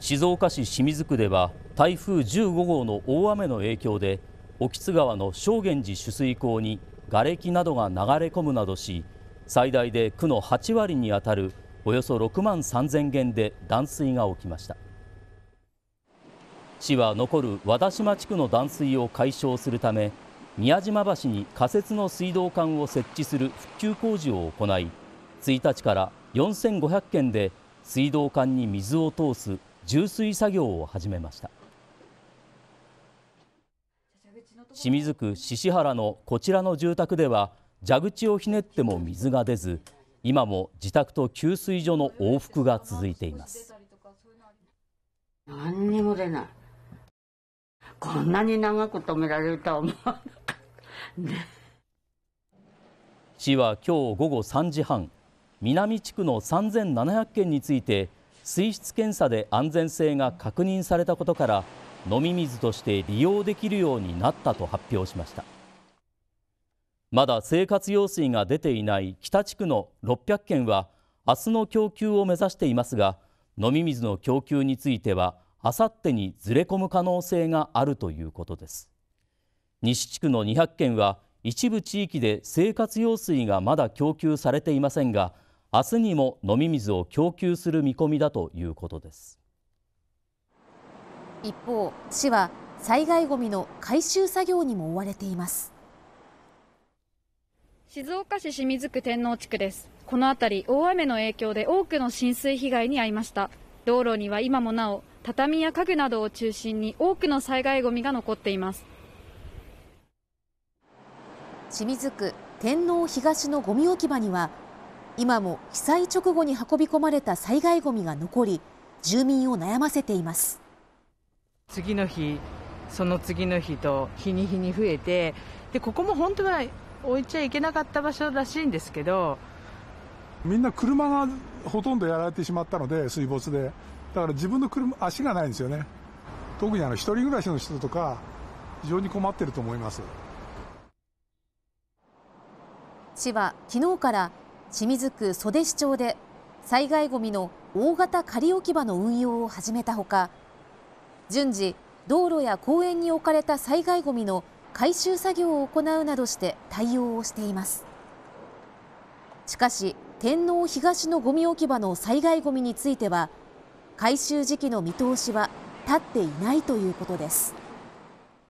静岡市清水区では台風15号の大雨の影響で興津川の正源寺取水口に瓦礫などが流れ込むなどし最大で区の8割にあたるおよそ6万3000軒で断水が起きました市は残る和田島地区の断水を解消するため宮島橋に仮設の水道管を設置する復旧工事を行い1日から4500件で水道管に水を通す充水作業を始めました清水区獅子原のこちらの住宅では蛇口をひねっても水が出ず今も自宅と給水所の往復が続いています何にも出ないこんなに長く止められるとは思わなかった、ね、市は今日午後3時半南地区の3700件について水質検査で安全性が確認されたことから飲み水として利用できるようになったと発表しましたまだ生活用水が出ていない北地区の600件は明日の供給を目指していますが飲み水の供給については明後日にずれ込む可能性があるということです西地区の200件は一部地域で生活用水がまだ供給されていませんが明日にも飲み水を供給する見込みだということです一方市は災害ごみの回収作業にも追われています静岡市清水区天王地区ですこの辺り大雨の影響で多くの浸水被害に遭いました道路には今もなお畳や家具などを中心に多くの災害ごみが残っています清水区天王東のごみ置き場には今も被災直後に運び込まれた災害ごみが残り住民を悩ませています次の日その次の日と日に日に増えてでここも本当は置いちゃいけなかった場所らしいんですけどみんな車がほとんどやられてしまったので水没でだから自分の車足がないんですよね特にあの一人暮らしの人とか非常に困ってると思います市は昨日から清水区袖市町で災害ごみの大型仮置き場の運用を始めたほか順次道路や公園に置かれた災害ごみの回収作業を行うなどして対応をしていますしかし天皇東のごみ置き場の災害ごみについては回収時期の見通しは立っていないということです。